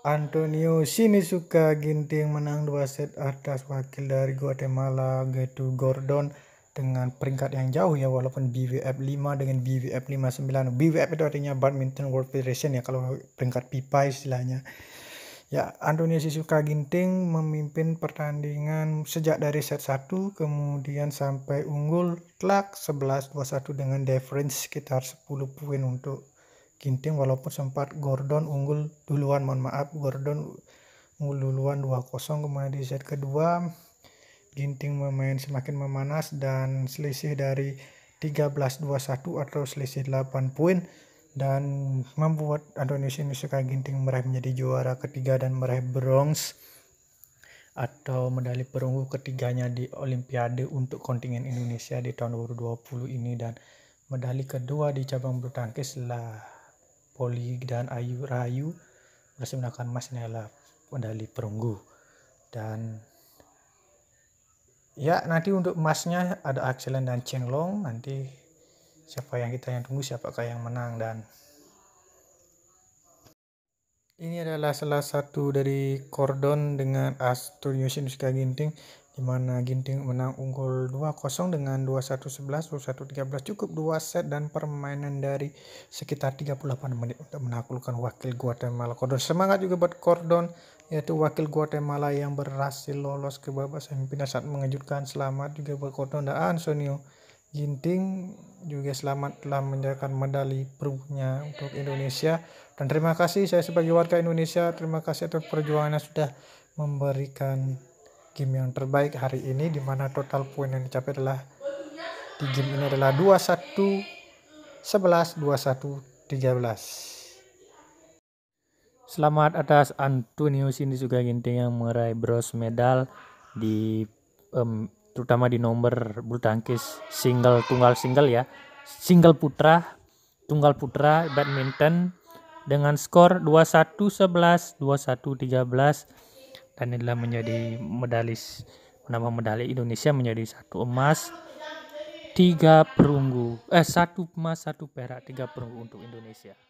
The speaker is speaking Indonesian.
Antonio sini suka Ginting menang dua set atas wakil dari Guatemala Getu Gordon dengan peringkat yang jauh ya walaupun BWF 5 dengan BWF 59 BWF itu artinya Badminton World Federation ya kalau peringkat pipa istilahnya ya Antonio Sisuka Ginting memimpin pertandingan sejak dari set 1 kemudian sampai unggul telak 11-21 dengan difference sekitar 10 poin untuk Ginting walaupun sempat Gordon unggul duluan mohon maaf Gordon unggul duluan 2-0 kemudian di set kedua Ginting memain semakin memanas dan selisih dari 13-21 atau selisih 8 poin dan membuat ini suka Ginting meraih menjadi juara ketiga dan meraih bronze atau medali perunggu ketiganya di Olimpiade untuk kontingen Indonesia di tahun 2020 ini dan medali kedua di cabang bulu tangkis lah Poli dan Ayu Rayu berhasil menggunakan emas nela medali perunggu dan ya nanti untuk emasnya ada Axelen dan Chenglong nanti siapa yang kita yang tunggu siapakah yang menang dan ini adalah salah satu dari kordon dengan Asturias Indonesia Ginting di mana Ginting menang unggul 2-0 dengan 2-1-11, 2-1-13 cukup 2 set dan permainan dari sekitar 38 menit untuk menaklukkan wakil Guatemala Kordon Semangat juga buat Kordon yaitu wakil Guatemala yang berhasil lolos ke babak semifinal saat mengejutkan selamat juga buat Kordon dan Ansonio. Ginting juga selamat telah menjadikan medali perunggunya untuk Indonesia dan terima kasih saya sebagai warga Indonesia terima kasih atas perjuangannya sudah memberikan game yang terbaik hari ini di mana total poin yang dicapai adalah di game ini adalah 21 11 21 13 Selamat atas Antonio juga Ginting yang meraih Bros medal di um, terutama di nomor bulu tangkis single tunggal single ya single putra tunggal putra badminton dengan skor 21 11 21 13 dan inilah menjadi medalis menambah medali Indonesia menjadi satu emas tiga perunggu eh satu emas satu perak tiga perunggu untuk Indonesia